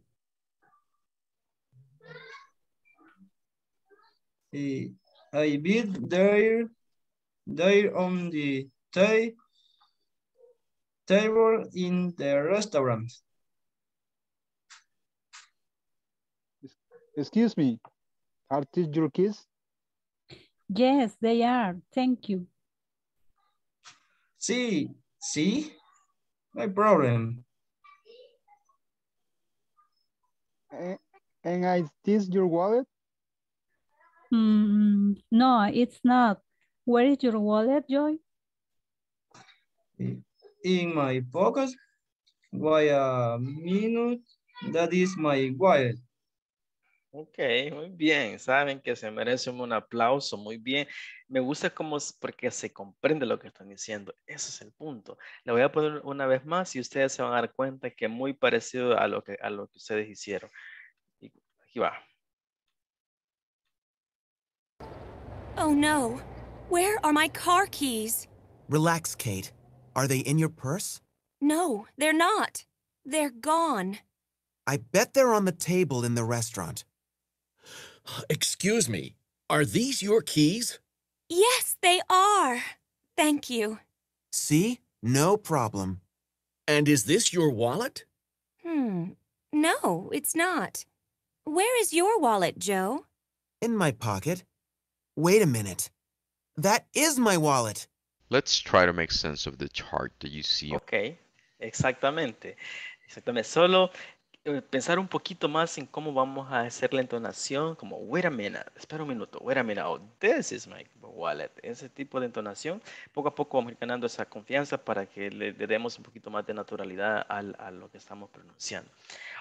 Eh, I, I bet they're, on the ta table in the restaurant. Excuse me, are these your kids? Yes, they are. Thank you. See, see, no problem. Eh, and, and is this your wallet? Mm, no, it's not. Where is your wallet, Joy? In my pocket. Why a minute? That is my wallet. Ok, muy bien. Saben que se merece un aplauso, muy bien. Me gusta como porque se comprende lo que están diciendo. Ese es el punto. Le voy a poner una vez más y ustedes se van a dar cuenta que muy parecido a lo que, a lo que ustedes hicieron. Y aquí va. Oh no, where are my car keys? Relax, Kate. ¿Están en tu your purse? No, they're not. They're gone. I bet they're on the table in the restaurant. Excuse me, are these your keys? Yes, they are. Thank you. See? No problem. And is this your wallet? Hmm. No, it's not. Where is your wallet, Joe? In my pocket. Wait a minute. That is my wallet. Let's try to make sense of the chart that you see. Okay, exactamente. Exactamente. Solo Eh, pensar un poquito más en cómo vamos a hacer la entonación, como, wait a espera un minuto, wait a minute, oh, this is my wallet. Ese tipo de entonación, poco a poco vamos ganando esa confianza para que le, demos un poquito más de naturalidad al, a lo que estamos pronunciando.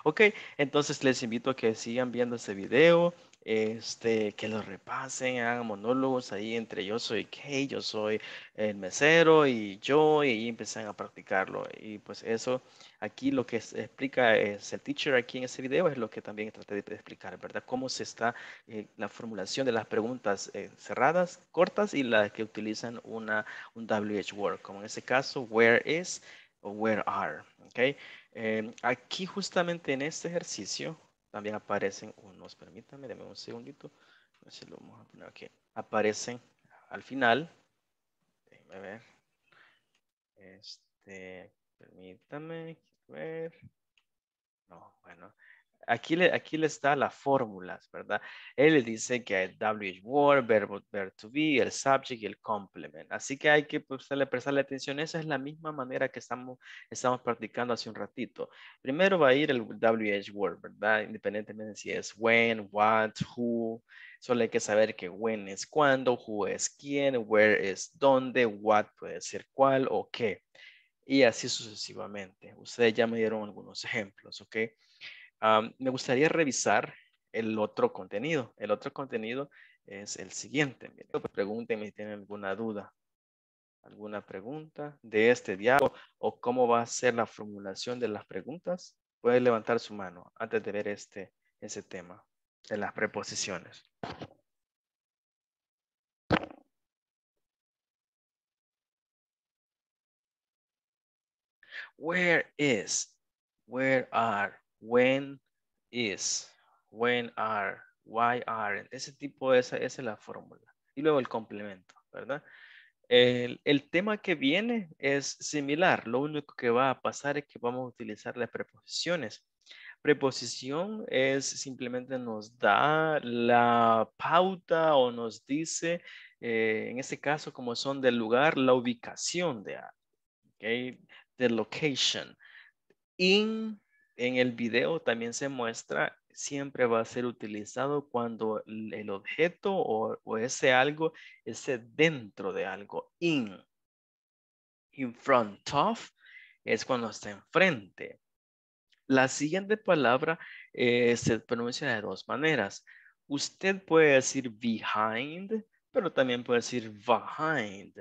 Ok, entonces les invito a que sigan viendo este video este, que lo repasen, hagan monólogos ahí entre yo soy qué, yo soy el mesero y yo, y empiezan a practicarlo. Y pues eso, aquí lo que explica es el teacher aquí en ese video, es lo que también traté de explicar, ¿verdad? Cómo se está eh, la formulación de las preguntas eh, cerradas, cortas y las que utilizan una, un WH word, como en ese caso, where is o where are, ¿ok? Eh, aquí justamente en este ejercicio, también aparecen unos, permítanme, denme un segundito, a lo vamos a poner aquí, aparecen al final, déjenme ver, este, permítanme, ver, no, bueno, Aquí le, aquí le está las fórmulas, ¿verdad? Él dice que hay WH word, verb to be, el subject y el complement. Así que hay que prestarle, prestarle atención. Esa es la misma manera que estamos, estamos practicando hace un ratito. Primero va a ir el WH word, ¿verdad? Independientemente si es when, what, who. Solo hay que saber que when es cuando, who es quién, where es dónde, what puede ser cuál o qué. Y así sucesivamente. Ustedes ya me dieron algunos ejemplos, ¿ok? me gustaría revisar el otro contenido. El otro contenido es el siguiente. pregúntenme si tienen alguna duda, alguna pregunta de este diálogo o cómo va a ser la formulación de las preguntas. Pueden levantar su mano antes de ver este, ese tema de las preposiciones. Where is, where are, when is, when are, why are, Ese tipo, esa, es la fórmula. Y luego el complemento, ¿verdad? El, tema que viene es similar. Lo único que va a pasar es que vamos a utilizar las preposiciones. Preposición es simplemente nos da la pauta o nos dice, eh, en este caso, como son del lugar, la ubicación de algo. Okay? The location. In en el video también se muestra, siempre va a ser utilizado cuando el objeto o, ese algo esté dentro de algo. In, in front of, es cuando está enfrente. La siguiente palabra eh, se pronuncia de dos maneras. Usted puede decir behind, pero también puede decir behind.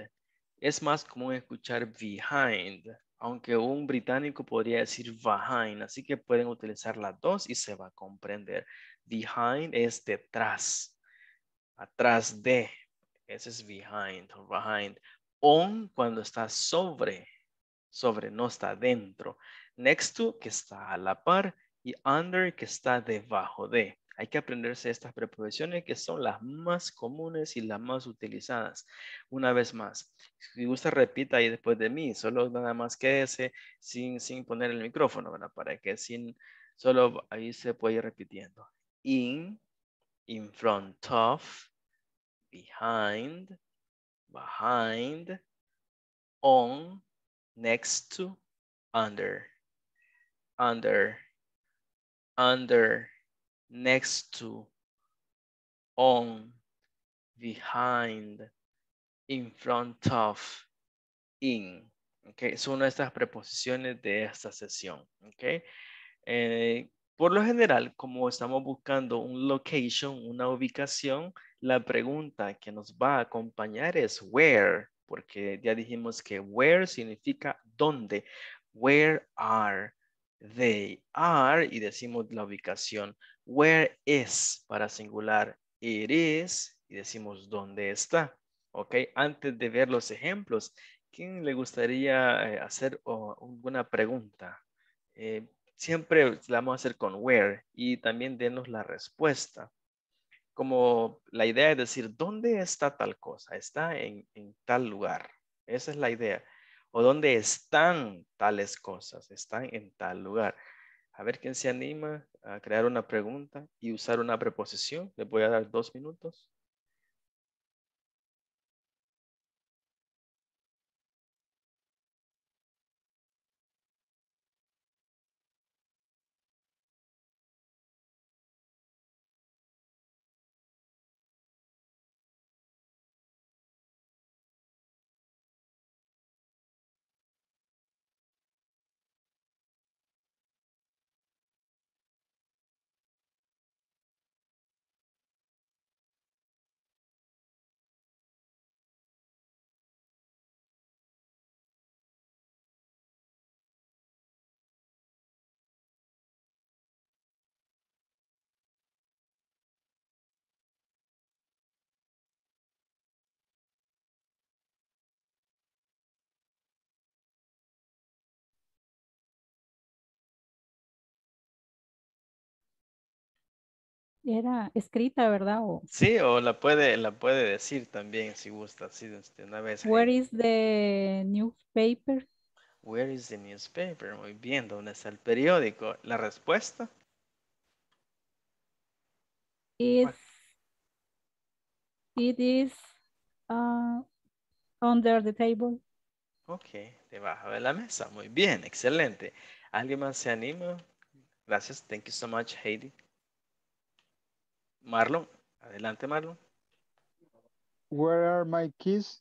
Es más común escuchar behind aunque un británico podría decir behind, así que pueden utilizar las dos y se va a comprender. Behind es detrás, atrás de, ese es behind, behind. On cuando está sobre, sobre, no está dentro. Next to, que está a la par, y under, que está debajo de. Hay que aprenderse estas preposiciones que son las más comunes y las más utilizadas. Una vez más, si gusta repita ahí después de mí, solo nada más que ese sin, sin poner el micrófono, ¿verdad? Para que sin, solo ahí se puede ir repitiendo. In, in front of, behind, behind, on, next to, under, under, under, next to, on, behind, in front of, in. Okay, es una de estas preposiciones de esta sesión. Eh, por lo general, como estamos buscando un location, una ubicación, la pregunta que nos va a acompañar es where, porque ya dijimos que where significa dónde. Where are they are y decimos la ubicación. Where is para singular. It is. Y decimos dónde está. ¿Ok? Antes de ver los ejemplos, ¿quién le gustaría eh, hacer alguna pregunta? Eh, siempre la vamos a hacer con where y también denos la respuesta. Como la idea es decir, ¿dónde está tal cosa? Está en tal lugar. Esa es la idea. O dónde están tales cosas. Están en tal lugar. A ver quién se anima crear una pregunta y usar una preposición. Les voy a dar dos minutos. era escrita, ¿verdad? sí, o la puede, la puede decir también si gusta, si este, una vez. Where is the newspaper? Where is the newspaper? Muy bien, ¿dónde está el periódico? La respuesta. Is, it is uh, under the table. Ok, debajo de la mesa. Muy bien, excelente. ¿Alguien más se anima? Gracias. Thank you so much, Heidi. Marlon, adelante Marlon. Where are my keys?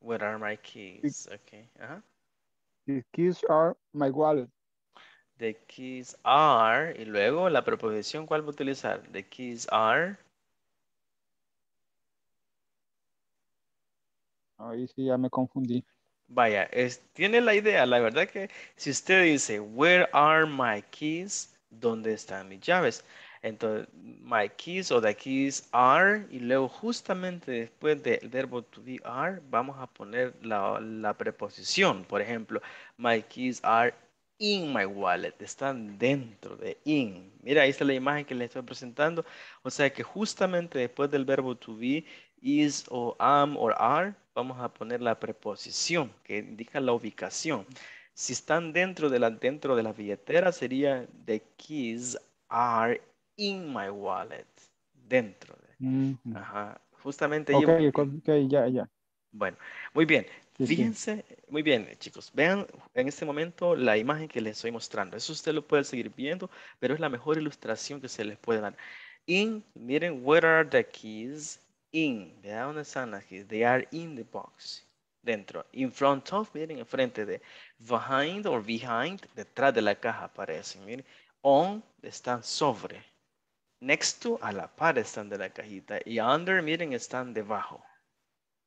Where are my keys? Okay. The keys are my wallet. The keys are. Y luego la proposición, ¿cuál va a utilizar? The keys are. Ahí sí ya me confundí. Vaya, tiene la idea. La verdad que si usted dice, where are my keys? ¿Dónde están mis llaves? Entonces, my keys o the keys are, y luego justamente después del verbo to be are, vamos a poner la, preposición. Por ejemplo, my keys are in my wallet, están dentro de in. Mira, ahí está la imagen que les estoy presentando. O sea que justamente después del verbo to be, is o am or are, vamos a poner la preposición que indica la ubicación. Si están dentro de la, dentro de la billetera, sería the keys are in my wallet, dentro de. Ajá, justamente. ya, ya. Bueno, muy bien. Fíjense, muy bien, chicos. Vean en este momento la imagen que les estoy mostrando. Eso usted lo puede seguir viendo, pero es la mejor ilustración que se les puede dar. In, miren, where are the keys? In, vean dónde están las keys. They are in the box. Dentro. In front of, miren, enfrente de. Behind or behind, detrás de la caja aparecen. Miren, on, están sobre. Next to, a la par están de la cajita. Y under, miren, están debajo.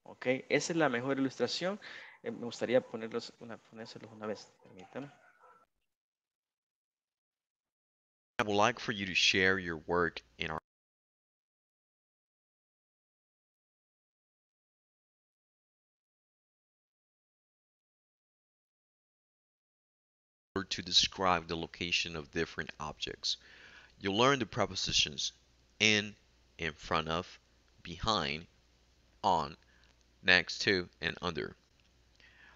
¿Ok? Esa es la mejor ilustración. Eh, me gustaría ponerlos una, una vez. Permítanme. I would like for you to share your work in our to describe the location of different objects. You'll learn the prepositions in, in front of, behind, on, next to, and under.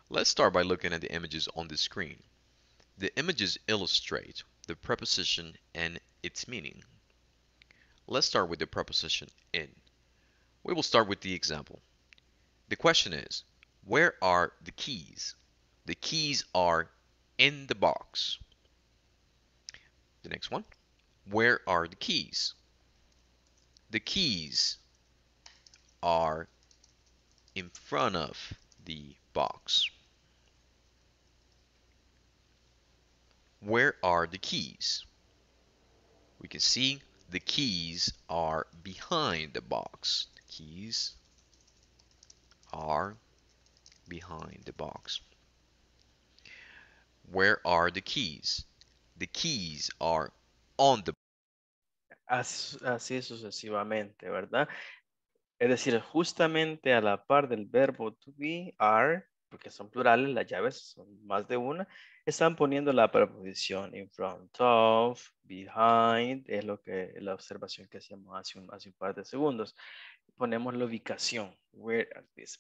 Let's start by looking at the images on the screen. The images illustrate the preposition and its meaning. Let's start with the preposition in. We will start with the example. The question is, where are the keys? The keys are in the box. The next one. Where are the keys? The keys are in front of the box. Where are the keys? We can see the keys are behind the box. The keys are behind the box. Where are the keys? The keys are on así, sucesivamente, ¿verdad? Es decir, justamente a la par del verbo to be, are, porque son plurales, las llaves son más de una, están poniendo la preposición in front of, behind, es lo que la observación que hacíamos hace un, hace un par de segundos ponemos la ubicación.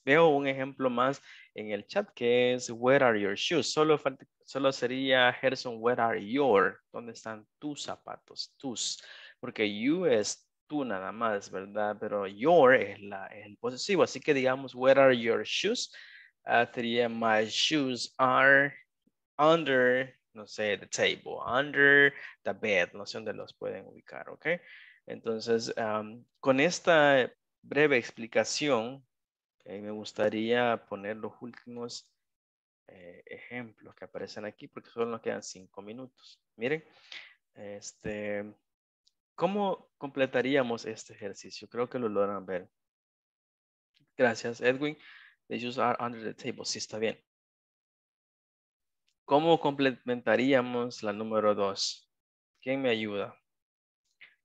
Veo un ejemplo más en el chat que es Where are your shoes? Solo, falta, solo sería Gerson, Where are your? ¿Dónde están tus zapatos? Tus. Porque you es tú nada más, ¿verdad? Pero your es, la, el posesivo. Así que digamos, Where are your shoes? Ah, sería My shoes are under, no sé, the table, under the bed. No sé dónde los pueden ubicar, ¿ok? Entonces, con esta breve explicación, me gustaría poner los últimos eh, ejemplos que aparecen aquí porque solo nos quedan cinco minutos. Miren, este, ¿cómo completaríamos este ejercicio? Creo que lo logran ver. Gracias, Edwin. The issues are under the table. Sí, está bien. ¿Cómo complementaríamos la número dos? ¿Quién me ayuda?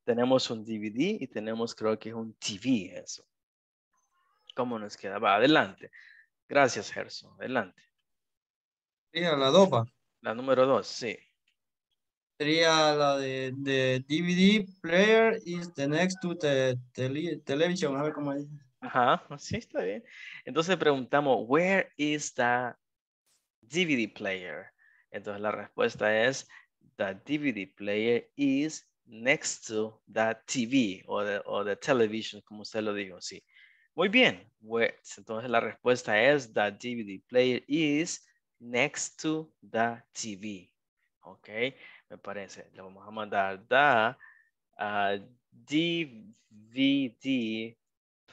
Tenemos un DVD y tenemos creo que es un TV eso. ¿Cómo nos queda? Va, adelante. Gracias, Gerson. Adelante. Sería la dopa. La número dos, sí. Sería la de, DVD player is the next to the television. A ver cómo es. Ajá, sí, está bien. Entonces preguntamos, where is the DVD player? Entonces la respuesta es, the DVD player is next to that TV o the, or the television, como usted lo dijo, sí. Muy bien, pues, entonces la respuesta es that DVD player is next to the TV. Ok, me parece. Le vamos a mandar the DVD uh,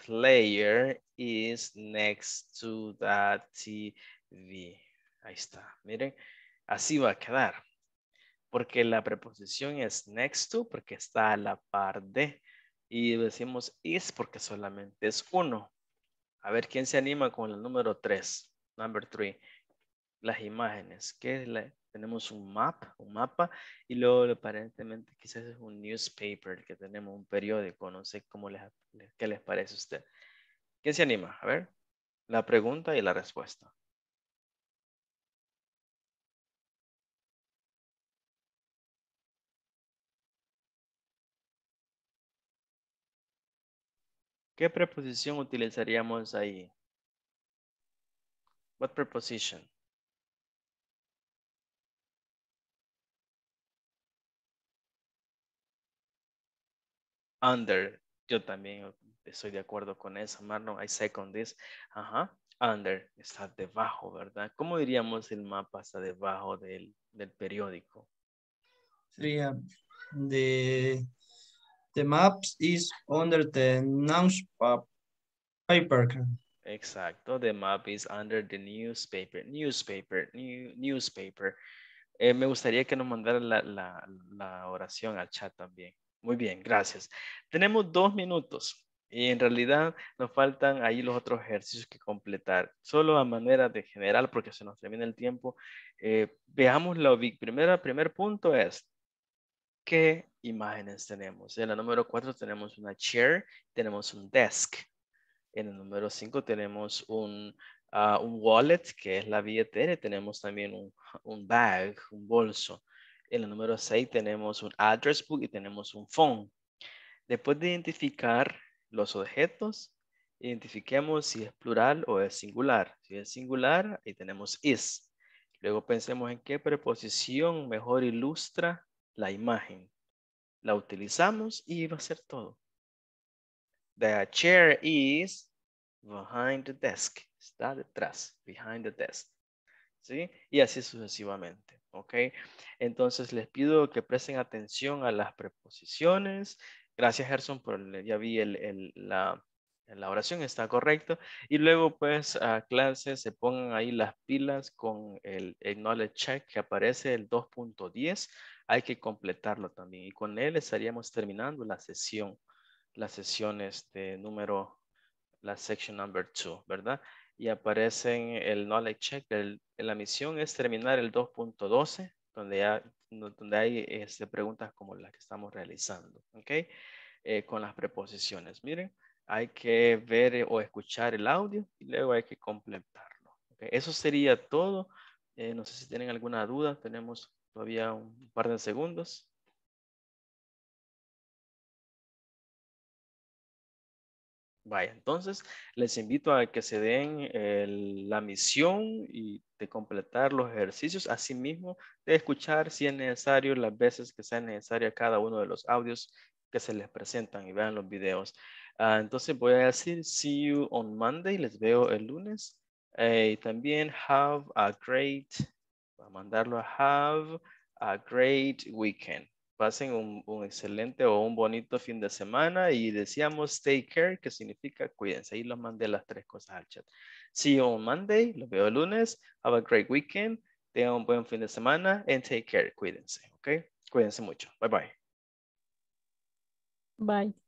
player is next to the TV. Ahí está, miren, así va a quedar porque la preposición es next to, porque está a la par de. Y decimos is porque solamente es uno. A ver, ¿quién se anima con el número tres? Number three. Las imágenes. que tenemos un map, un mapa, y luego aparentemente quizás es un newspaper, que tenemos un periódico, no sé cómo les, qué les parece a usted. ¿Quién se anima? A ver, la pregunta y la respuesta. ¿Qué preposición utilizaríamos ahí? What preposition? Under. Yo también estoy de acuerdo con eso, Marlon. I second this. Ajá. Under. Está debajo, ¿verdad? ¿Cómo diríamos el mapa está debajo del, del periódico? Sería de The map is under the newspaper. Exacto, the map is under the newspaper, newspaper, newspaper. Eh, me gustaría que nos mandara la, la, oración al chat también. Muy bien, gracias. Tenemos dos minutos y en realidad nos faltan ahí los otros ejercicios que completar. Solo a manera de general, porque se nos termina el tiempo, eh, veamos la primera, Primero, primer punto es, que imágenes tenemos. En la número 4 tenemos una chair, tenemos un desk. En el número 5 tenemos ah, un, wallet, que es la billetera, y tenemos también un, bag, un bolso. En el número 6 tenemos un address book y tenemos un phone. Después de identificar los objetos, identifiquemos si es plural o es singular. Si es singular, ahí tenemos is. Luego pensemos en qué preposición mejor ilustra la imagen. La utilizamos y va a ser todo. The chair is behind the desk. Está detrás, behind the desk. ¿Sí? Y así sucesivamente. ¿Ok? Entonces les pido que presten atención a las preposiciones. Gracias, Gerson, por ya vi el, la, la oración está correcto. Y luego, pues, a clase se pongan ahí las pilas con el, el knowledge check que aparece el 2.10 hay que completarlo también. Y con él estaríamos terminando la sesión, la sesión este, número, la section number 2, ¿verdad? Y aparecen el knowledge check. la misión es terminar el 2.12, donde, donde hay este, preguntas como las que estamos realizando, ¿ok? Eh, con las preposiciones. Miren, hay que ver o escuchar el audio y luego hay que completarlo. Eso sería todo. Eh, no sé si tienen alguna duda, tenemos Todavía un par de segundos. Vaya, entonces les invito a que se den la misión y de completar los ejercicios, asimismo de escuchar si es necesario las veces que sea necesaria cada uno de los audios que se les presentan y vean los videos. Ah, entonces voy a decir see you on Monday, les veo el lunes. Eh, también have a great mandarlo a have a great weekend. Pasen un, un, excelente o un bonito fin de semana y decíamos take care, que significa cuídense. Ahí los mandé las tres cosas al chat. See you on Monday, los veo el lunes. Have a great weekend, tengan un buen fin de semana and take care, cuídense, ¿ok? Cuídense mucho. Bye bye. Bye.